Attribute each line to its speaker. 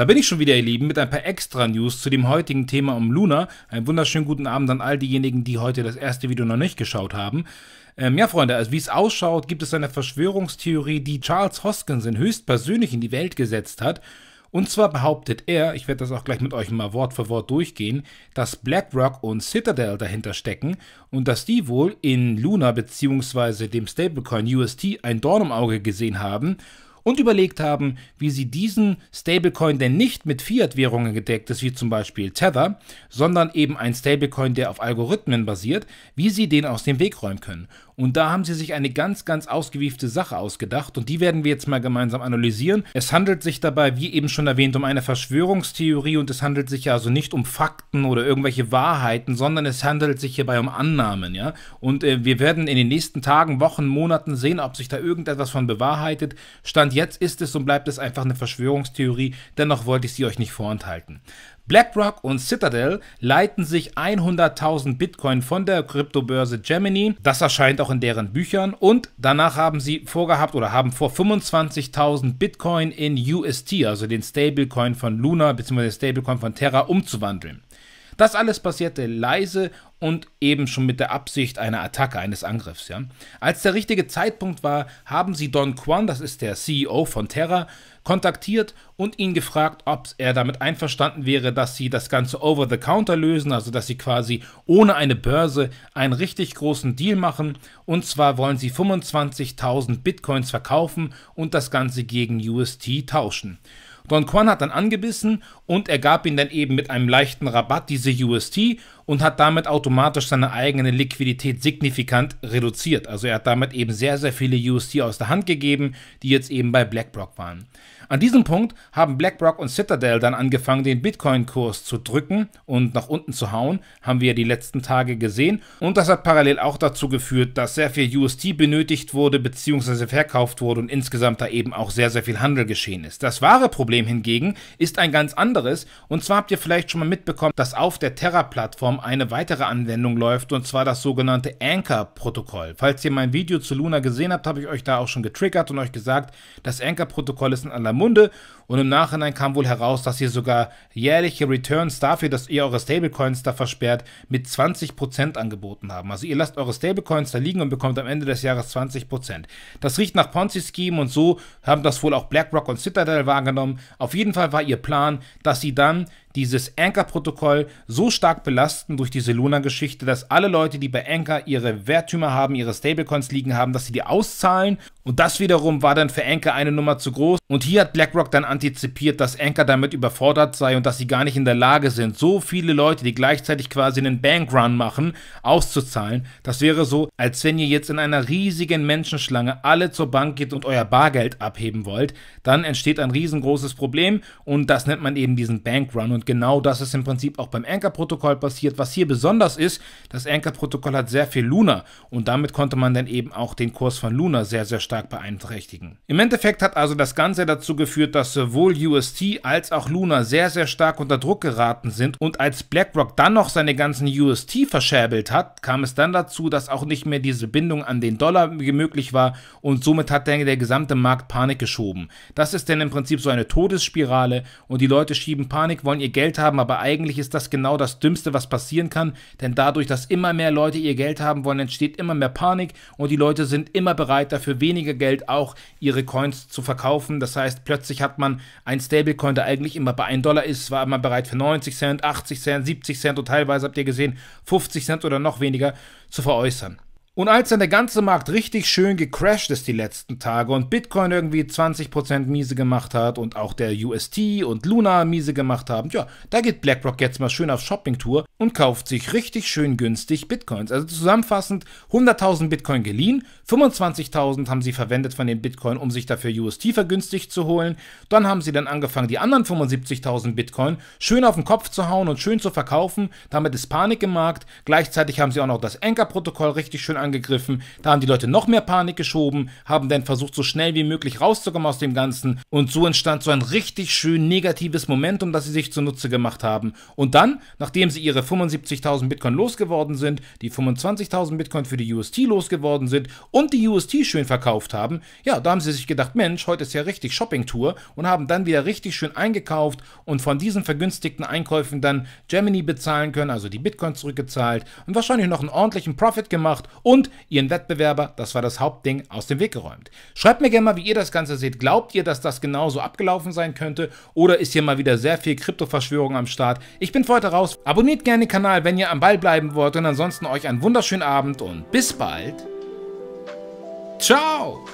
Speaker 1: Da bin ich schon wieder, ihr Lieben, mit ein paar extra News zu dem heutigen Thema um Luna. Einen wunderschönen guten Abend an all diejenigen, die heute das erste Video noch nicht geschaut haben. Ähm, ja, Freunde, also wie es ausschaut, gibt es eine Verschwörungstheorie, die Charles Hoskinson höchstpersönlich in die Welt gesetzt hat. Und zwar behauptet er, ich werde das auch gleich mit euch mal Wort für Wort durchgehen, dass BlackRock und Citadel dahinter stecken und dass die wohl in Luna bzw. dem Stablecoin UST ein Dorn im Auge gesehen haben und überlegt haben, wie sie diesen Stablecoin, der nicht mit Fiat-Währungen gedeckt ist, wie zum Beispiel Tether, sondern eben ein Stablecoin, der auf Algorithmen basiert, wie sie den aus dem Weg räumen können. Und da haben sie sich eine ganz, ganz ausgewiefte Sache ausgedacht und die werden wir jetzt mal gemeinsam analysieren. Es handelt sich dabei, wie eben schon erwähnt, um eine Verschwörungstheorie und es handelt sich ja also nicht um Fakten oder irgendwelche Wahrheiten, sondern es handelt sich hierbei um Annahmen, ja. Und äh, wir werden in den nächsten Tagen, Wochen, Monaten sehen, ob sich da irgendetwas von bewahrheitet. Stand Stand jetzt ist es und bleibt es einfach eine Verschwörungstheorie, dennoch wollte ich sie euch nicht vorenthalten. BlackRock und Citadel leiten sich 100.000 Bitcoin von der Kryptobörse Gemini, das erscheint auch in deren Büchern, und danach haben sie vorgehabt oder haben vor 25.000 Bitcoin in UST, also den Stablecoin von Luna bzw. Stablecoin von Terra, umzuwandeln. Das alles passierte leise und eben schon mit der Absicht einer Attacke, eines Angriffs. Ja. Als der richtige Zeitpunkt war, haben sie Don Quan, das ist der CEO von Terra, kontaktiert und ihn gefragt, ob er damit einverstanden wäre, dass sie das Ganze over the counter lösen, also dass sie quasi ohne eine Börse einen richtig großen Deal machen. Und zwar wollen sie 25.000 Bitcoins verkaufen und das Ganze gegen UST tauschen. Don Quan hat dann angebissen und er gab ihm dann eben mit einem leichten Rabatt diese UST und hat damit automatisch seine eigene Liquidität signifikant reduziert. Also er hat damit eben sehr, sehr viele USD aus der Hand gegeben, die jetzt eben bei BlackRock waren. An diesem Punkt haben BlackRock und Citadel dann angefangen, den Bitcoin-Kurs zu drücken und nach unten zu hauen, haben wir ja die letzten Tage gesehen. Und das hat parallel auch dazu geführt, dass sehr viel USD benötigt wurde bzw. verkauft wurde und insgesamt da eben auch sehr, sehr viel Handel geschehen ist. Das wahre Problem hingegen ist ein ganz anderes und zwar habt ihr vielleicht schon mal mitbekommen, dass auf der Terra-Plattform eine weitere Anwendung läuft, und zwar das sogenannte Anchor-Protokoll. Falls ihr mein Video zu Luna gesehen habt, habe ich euch da auch schon getriggert und euch gesagt, das Anchor-Protokoll ist in aller Munde und im Nachhinein kam wohl heraus, dass ihr sogar jährliche Returns dafür, dass ihr eure Stablecoins da versperrt, mit 20% angeboten haben. Also ihr lasst eure Stablecoins da liegen und bekommt am Ende des Jahres 20%. Das riecht nach Ponzi-Scheme und so haben das wohl auch BlackRock und Citadel wahrgenommen. Auf jeden Fall war ihr Plan, dass sie dann dieses Anchor-Protokoll so stark belasten durch diese Luna-Geschichte, dass alle Leute, die bei Anchor ihre Werttümer haben, ihre Stablecoins liegen haben, dass sie die auszahlen und das wiederum war dann für Anker eine Nummer zu groß. Und hier hat BlackRock dann antizipiert, dass Anker damit überfordert sei und dass sie gar nicht in der Lage sind, so viele Leute, die gleichzeitig quasi einen Bankrun machen, auszuzahlen. Das wäre so, als wenn ihr jetzt in einer riesigen Menschenschlange alle zur Bank geht und euer Bargeld abheben wollt. Dann entsteht ein riesengroßes Problem und das nennt man eben diesen Bankrun. Und genau das ist im Prinzip auch beim Anker-Protokoll passiert. Was hier besonders ist, das Anker-Protokoll hat sehr viel Luna und damit konnte man dann eben auch den Kurs von Luna sehr, sehr stark stark beeinträchtigen. Im Endeffekt hat also das Ganze dazu geführt, dass sowohl UST als auch Luna sehr, sehr stark unter Druck geraten sind und als BlackRock dann noch seine ganzen UST verschäbelt hat, kam es dann dazu, dass auch nicht mehr diese Bindung an den Dollar möglich war und somit hat der, der gesamte Markt Panik geschoben. Das ist denn im Prinzip so eine Todesspirale und die Leute schieben Panik, wollen ihr Geld haben, aber eigentlich ist das genau das Dümmste, was passieren kann, denn dadurch, dass immer mehr Leute ihr Geld haben wollen, entsteht immer mehr Panik und die Leute sind immer bereit dafür weniger weniger Geld auch ihre Coins zu verkaufen. Das heißt, plötzlich hat man ein Stablecoin, der eigentlich immer bei 1 Dollar ist, war immer bereit für 90 Cent, 80 Cent, 70 Cent und teilweise habt ihr gesehen 50 Cent oder noch weniger zu veräußern. Und als dann der ganze Markt richtig schön gecrashed ist die letzten Tage und Bitcoin irgendwie 20% miese gemacht hat und auch der UST und Luna miese gemacht haben, ja, da geht BlackRock jetzt mal schön auf Shoppingtour und kauft sich richtig schön günstig Bitcoins. Also zusammenfassend 100.000 Bitcoin geliehen, 25.000 haben sie verwendet von den Bitcoin, um sich dafür UST vergünstigt zu holen. Dann haben sie dann angefangen, die anderen 75.000 Bitcoin schön auf den Kopf zu hauen und schön zu verkaufen. Damit ist Panik im Markt. Gleichzeitig haben sie auch noch das anker protokoll richtig schön angegriffen. Da haben die Leute noch mehr Panik geschoben, haben dann versucht, so schnell wie möglich rauszukommen aus dem Ganzen. Und so entstand so ein richtig schön negatives Momentum, das sie sich zunutze gemacht haben. Und dann, nachdem sie ihre 75.000 Bitcoin losgeworden sind, die 25.000 Bitcoin für die UST losgeworden sind und die UST schön verkauft haben, ja, da haben sie sich gedacht, Mensch, heute ist ja richtig Shopping-Tour und haben dann wieder richtig schön eingekauft und von diesen vergünstigten Einkäufen dann Gemini bezahlen können, also die Bitcoin zurückgezahlt und wahrscheinlich noch einen ordentlichen Profit gemacht und ihren Wettbewerber, das war das Hauptding, aus dem Weg geräumt. Schreibt mir gerne mal, wie ihr das Ganze seht. Glaubt ihr, dass das genauso abgelaufen sein könnte oder ist hier mal wieder sehr viel Kryptoverschwörung am Start? Ich bin für heute raus. Abonniert gerne den Kanal, wenn ihr am Ball bleiben wollt und ansonsten euch einen wunderschönen Abend und bis bald. Ciao!